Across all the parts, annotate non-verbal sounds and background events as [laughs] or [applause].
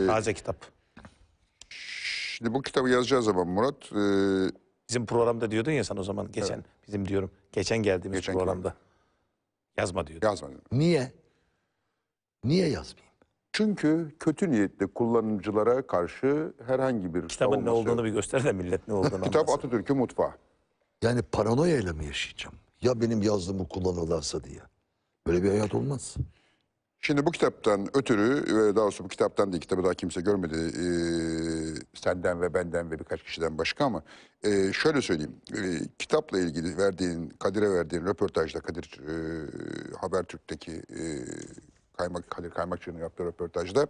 Ee, Taze kitap. Şimdi bu kitabı yazacağız zaman Murat... E, Bizim programda diyordun ya sen o zaman geçen. Evet. Bizim diyorum geçen geldiğimiz Geçenki programda. Yazma diyordun. yazma. Niye? Niye yazmayayım? Çünkü kötü niyetli kullanıcılara karşı herhangi bir Kitabın ne savunması olduğunu bir göster de millet ne olduğunu Kitap anlasın. Atatürk'ün mutfağı. Yani paranoya ile mi yaşayacağım? Ya benim yazdığımı kullanırlarsa diye. Böyle bir hayat olmaz. Şimdi bu kitaptan ötürü ve daha doğrusu bu kitaptan değil kitabı daha kimse görmedi e, senden ve benden ve birkaç kişiden başka ama e, şöyle söyleyeyim e, kitapla ilgili verdiğin Kadir'e verdiğin röportajda Kadir e, Habertürk'teki e, kaymak Kadir Kaymakçı'nın yaptığı röportajda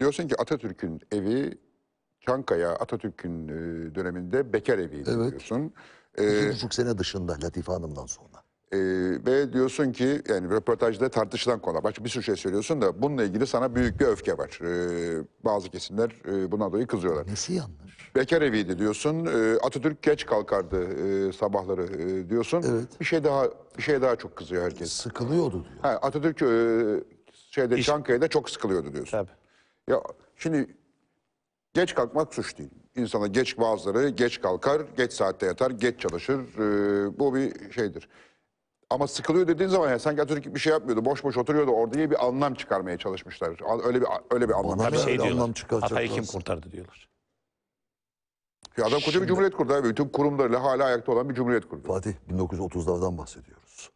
diyorsun ki Atatürk'ün evi Çankaya Atatürk'ün döneminde bekar eviydi evet. diyorsun. Bir ee, sene dışında Latife Hanım'dan sonra. Ee, diyorsun ki yani röportajda tartışılan konular. Başka bir sürü şey söylüyorsun da bununla ilgili sana büyük bir öfke var. Ee, bazı kesimler e, buna dolayı kızıyorlar. Nesi yanlış? Bekar eviydi diyorsun. Ee, Atatürk geç kalkardı e, sabahları e, diyorsun. Evet. Bir şey daha bir şey daha çok kızıyor herkes. Sıkılıyordu diyor. Ha, Atatürk e, şeyde İş... Çankaya'da çok sıkılıyordu diyorsun. Tabii. Ya şimdi geç kalkmak suç değil insana geç bazıları geç kalkar, geç saatte yatar, geç çalışır. Ee, bu bir şeydir. Ama sıkılıyor dediğin zaman ya sanki Atatürk bir şey yapmıyordu. Boş boş oturuyordu orada diye bir anlam çıkarmaya çalışmışlar. Öyle bir öyle bir anlam. Onlar bir şey diyorlar. Hatay'ı kim kurtardı diyorlar. Ya adam koca bir cumhuriyet kurdu abi. Tüm kurumlarıyla hala ayakta olan bir cumhuriyet kurdu. Fatih 1930'lardan bahsediyoruz.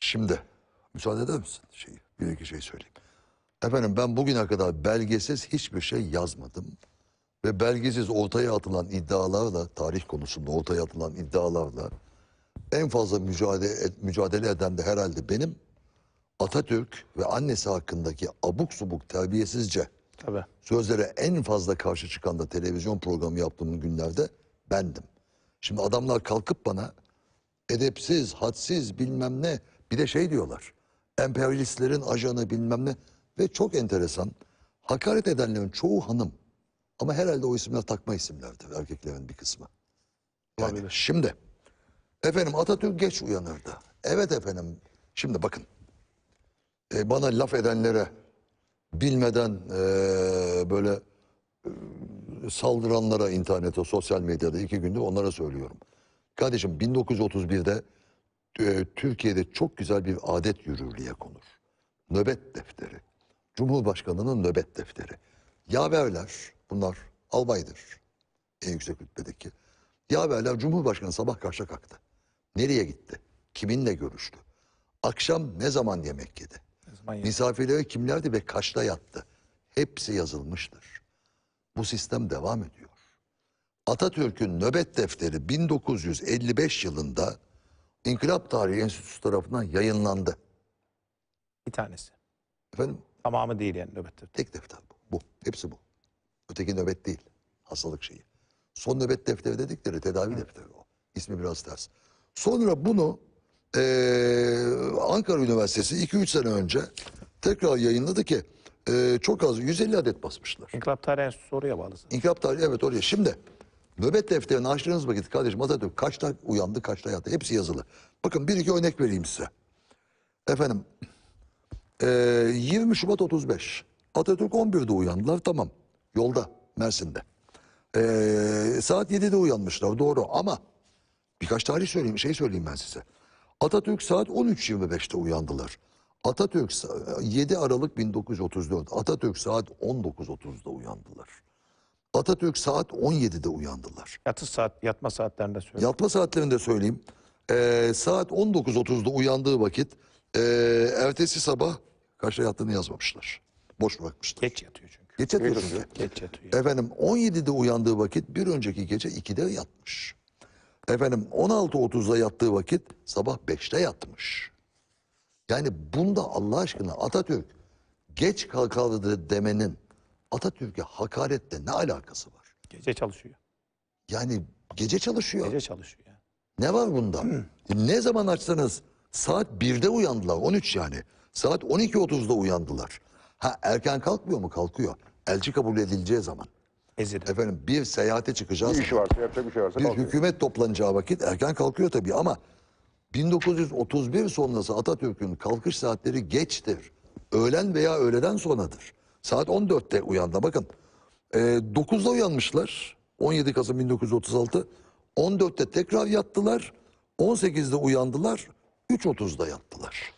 Şimdi müsaade eder misin şeyi? Bir iki şey söyleyeyim. Efendim ben bugüne kadar belgesiz hiçbir şey yazmadım. Ve belgesiz ortaya atılan iddialarla, tarih konusunda ortaya atılan iddialarla en fazla mücadele, et, mücadele eden de herhalde benim Atatürk ve annesi hakkındaki abuk subuk terbiyesizce Tabii. sözlere en fazla karşı çıkan da televizyon programı yaptığım günlerde bendim. Şimdi adamlar kalkıp bana edepsiz, hadsiz bilmem ne bir de şey diyorlar. Emperyalistlerin ajanı bilmem ne ve çok enteresan hakaret edenlerin çoğu hanım. Ama herhalde o isimler takma isimlerdi erkeklerin bir kısmı. Yani şimdi Efendim Atatürk geç uyanırdı. Evet efendim. Şimdi bakın. E, bana laf edenlere bilmeden e, böyle e, saldıranlara internete, sosyal medyada iki günde onlara söylüyorum. Kardeşim 1931'de e, Türkiye'de çok güzel bir adet yürürlüğe konur. Nöbet defteri. Cumhurbaşkanının nöbet defteri. Yaverler, bunlar albaydır en yüksek rütbedeki. Yaverler Cumhurbaşkanı sabah karşı kalktı. Nereye gitti? Kiminle görüştü? Akşam ne zaman yemek yedi? Misafirleri kimlerdi ve kaçta yattı? Hepsi yazılmıştır. Bu sistem devam ediyor. Atatürk'ün nöbet defteri 1955 yılında İnkılap Tarihi Enstitüsü tarafından yayınlandı. Bir tanesi. Efendim? Tamamı değil yani nöbet defteri. Tek defter bu. bu. Hepsi bu. Öteki nöbet değil. Hastalık şeyi. Son nöbet defteri dedikleri tedavi evet. defteri o. İsmi biraz ters. Sonra bunu e, Ankara Üniversitesi 2-3 sene önce tekrar yayınladı ki e, çok az 150 adet basmışlar. İnkılap Tarihi Enstitüsü oraya bağlı. İnkılap Tarihi evet oraya. Şimdi nöbet defterini açtığınız vakit kardeşim Atatürk kaçta uyandı kaçta yattı hepsi yazılı. Bakın bir iki örnek vereyim size. Efendim e, 20 Şubat 35 Atatürk 11'de uyandılar tamam yolda Mersin'de. E, saat 7'de uyanmışlar doğru ama Birkaç tarih söyleyeyim, şey söyleyeyim ben size. Atatürk saat 13.25'te uyandılar. Atatürk 7 Aralık 1934. Atatürk saat 19.30'da uyandılar. Atatürk saat 17'de uyandılar. Yatış saat, yatma saatlerinde söyleyeyim. Yatma saatlerinde söyleyeyim. Ee, saat 19.30'da uyandığı vakit e, ertesi sabah kaçta yattığını yazmamışlar. Boş bırakmışlar. Geç yatıyor çünkü. Geç yatıyor Geç yatıyor. Efendim 17'de uyandığı vakit bir önceki gece 2'de yatmış. Efendim 16.30'da yattığı vakit sabah 5'te yatmış. Yani bunda Allah aşkına Atatürk geç kalkalıdır demenin Atatürk'e hakaretle ne alakası var? Gece çalışıyor. Yani gece çalışıyor. Gece çalışıyor. Ne var bunda? Hı. Hmm. E, ne zaman açsanız saat 1'de uyandılar 13 yani. Saat 12.30'da uyandılar. Ha erken kalkmıyor mu? Kalkıyor. Elçi kabul edileceği zaman. Ezide. Efendim bir seyahate çıkacağız. Bir işi varsa yapacak bir şey varsa Bir kalkıyor. hükümet toplanacağı vakit erken kalkıyor tabii ama 1931 sonrası Atatürk'ün kalkış saatleri geçtir. Öğlen veya öğleden sonradır. Saat 14'te uyandı bakın. E, 9'da uyanmışlar. 17 Kasım 1936. 14'te tekrar yattılar. 18'de uyandılar. 3.30'da yattılar.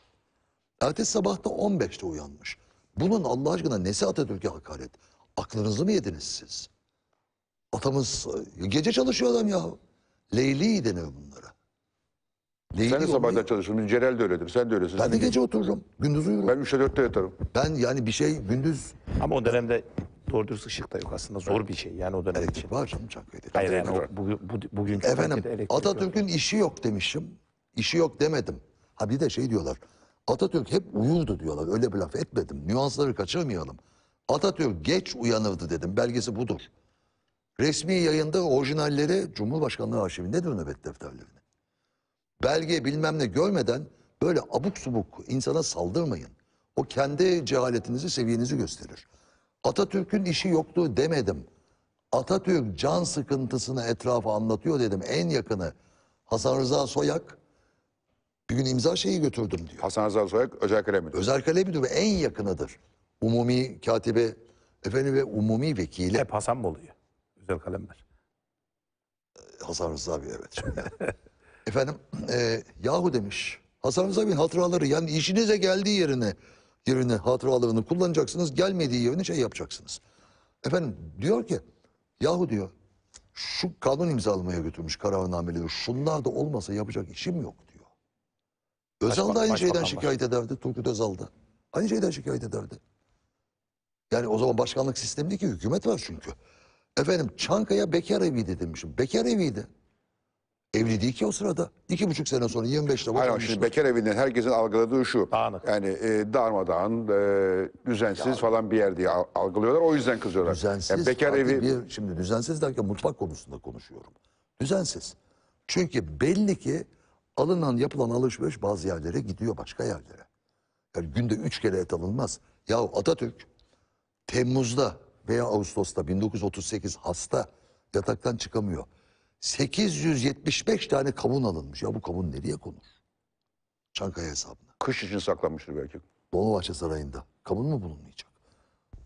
Ertesi sabah da 15'te uyanmış. Bunun Allah aşkına nesi Atatürk'e hakaret? Aklınızı mı yediniz siz? Atamız e, gece çalışıyor adam ya. Leyli denir bunlara. Leyli sen de sabahtan çalışıyorsun. Celal de öyledir. Sen de öylesin. Ben de gece otururum. Gündüz uyurum. Ben 3'te 4'te yatarım. Ben yani bir şey gündüz... Ama o dönemde doğru dürüst ışık da yok aslında. Zor bir şey yani o dönem elektrik için. var canım Çankaya'da. Hayır yani o, bu, bu, bugünkü Efendim Atatürk'ün işi yok demişim. İşi yok demedim. Ha bir de şey diyorlar. Atatürk hep uyurdu diyorlar. Öyle bir laf etmedim. Nüansları kaçırmayalım. Atatürk geç uyanırdı dedim. Belgesi budur. Resmi yayında orijinalleri Cumhurbaşkanlığı arşivindedir nöbet defterlerini? Belge bilmem ne görmeden böyle abuk subuk insana saldırmayın. O kendi cehaletinizi, seviyenizi gösterir. Atatürk'ün işi yoktu demedim. Atatürk can sıkıntısını etrafa anlatıyor dedim. En yakını Hasan Rıza Soyak bir gün imza şeyi götürdüm diyor. Hasan Rıza Soyak Özel kalemidir. Özel kalemidir ve en yakınıdır umumi katibe efendim ve umumi vekili Hep Hasan mı oluyor? Güzel kalemler. Ee, Hasan Rıza Bey evet. [laughs] efendim e, yahu demiş Hasan Rıza Bey'in hatıraları yani işinize geldiği yerine yerine hatıralarını kullanacaksınız gelmediği yerine şey yapacaksınız. Efendim diyor ki yahu diyor şu kanun imzalamaya götürmüş kararnameleri şunlar da olmasa yapacak işim yok diyor. Özal da aynı şeyden şikayet ederdi Turgut Özal da. Aynı şeyden şikayet ederdi. Yani o zaman başkanlık sisteminde ki hükümet var çünkü. Efendim Çankaya bekar eviydi demişim. Bekar eviydi. Evli değil ki o sırada. İki buçuk sene sonra 25'te Hayır ama şimdi bekar evinden herkesin algıladığı şu. Dağınık. Yani e, darmadağın, e, düzensiz Ya- falan bir yer diye algılıyorlar. O yüzden kızıyorlar. E, düzensiz. Yani bekar evi... Bir, şimdi düzensiz derken mutfak konusunda konuşuyorum. Düzensiz. Çünkü belli ki alınan yapılan alışveriş bazı yerlere gidiyor başka yerlere. Yani günde üç kere et alınmaz. Yahu Atatürk Temmuz'da veya Ağustos'ta 1938 hasta yataktan çıkamıyor. 875 tane kabun alınmış. Ya bu kabun nereye konur? Çankaya hesabına. Kış için saklanmıştır belki. Dolmabahçe Sarayı'nda. Kabun mu bulunmayacak?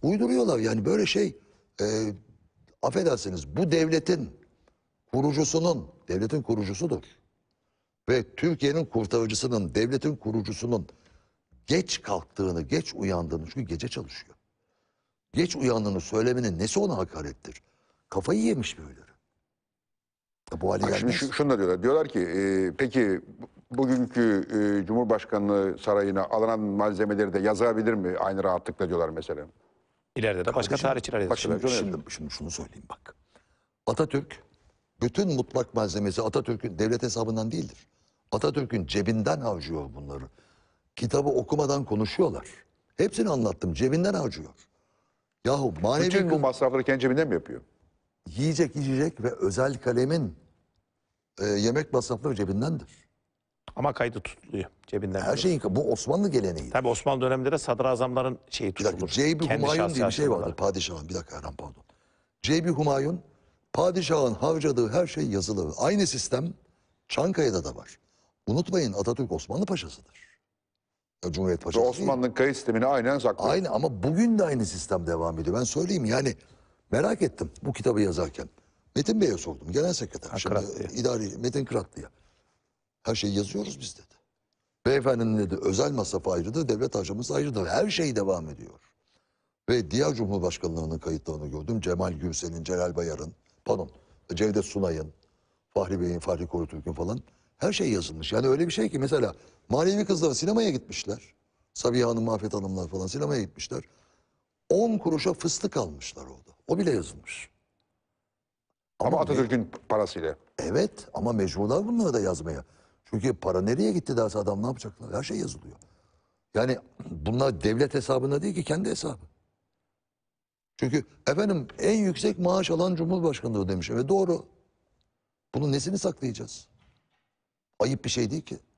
Uyduruyorlar yani böyle şey. E, affedersiniz bu devletin kurucusunun, devletin kurucusudur. Ve Türkiye'nin kurtarıcısının, devletin kurucusunun geç kalktığını, geç uyandığını çünkü gece çalışıyor geç uyandığını söylemenin nesi ona hakarettir? Kafayı yemiş böyleleri. Ya bu hale Bak şimdi şunu da diyorlar. Diyorlar ki e, peki bugünkü e, Cumhurbaşkanlığı sarayına alınan malzemeleri de yazabilir mi aynı rahatlıkla diyorlar mesela. İleride de başka tarihçiler bak şimdi, şimdi, şimdi şunu söyleyeyim bak. Atatürk bütün mutlak malzemesi Atatürk'ün devlet hesabından değildir. Atatürk'ün cebinden harcıyor bunları. Kitabı okumadan konuşuyorlar. Hepsini anlattım cebinden harcıyor. Yahu manevi... Bütün bu masrafları kendi cebinden mi yapıyor? Yiyecek, yiyecek ve özel kalemin e, yemek masrafları cebindendir. Ama kaydı tutuluyor cebinden. Her şeyin bu Osmanlı geleneği. Tabi Osmanlı döneminde de sadrazamların şeyi tutulur. Bir dakika, Ceybi Humayun diye bir şey vardır, padişahın. Bir dakika Erhan pardon. Cebi Humayun padişahın harcadığı her şey yazılı. Aynı sistem Çankaya'da da var. Unutmayın Atatürk Osmanlı Paşası'dır. Cumhuriyet Paşası. Osmanlı'nın kayıt sistemini aynen saklıyor. Aynı ama bugün de aynı sistem devam ediyor. Ben söyleyeyim yani merak ettim bu kitabı yazarken. Metin Bey'e sordum. Genel sekreter. Ha, Şimdi, idari, Metin Kıratlı'ya. Her şeyi yazıyoruz biz dedi. Beyefendinin dedi özel masrafı ayrıdır, devlet harcaması ayrıdır. Her şey devam ediyor. Ve diğer cumhurbaşkanlarının kayıtlarını gördüm. Cemal Gürsel'in, Celal Bayar'ın, pardon Cevdet Sunay'ın, Fahri Bey'in, Fahri Korutürk'ün falan. Her şey yazılmış. Yani öyle bir şey ki mesela manevi kızlar sinemaya gitmişler. Sabiha Hanım, Afet Hanımlar falan sinemaya gitmişler. 10 kuruşa fıstık almışlar orada. O bile yazılmış. Ama Atatürk'ün parasıyla. Evet ama mecburlar bunları da yazmaya. Çünkü para nereye gitti derse adam ne yapacaklar? Her şey yazılıyor. Yani bunlar devlet hesabında değil ki kendi hesabı. Çünkü efendim en yüksek maaş alan Cumhurbaşkanı'dır demiş. Ve doğru. Bunun nesini saklayacağız? Ayıp bir şey değil ki.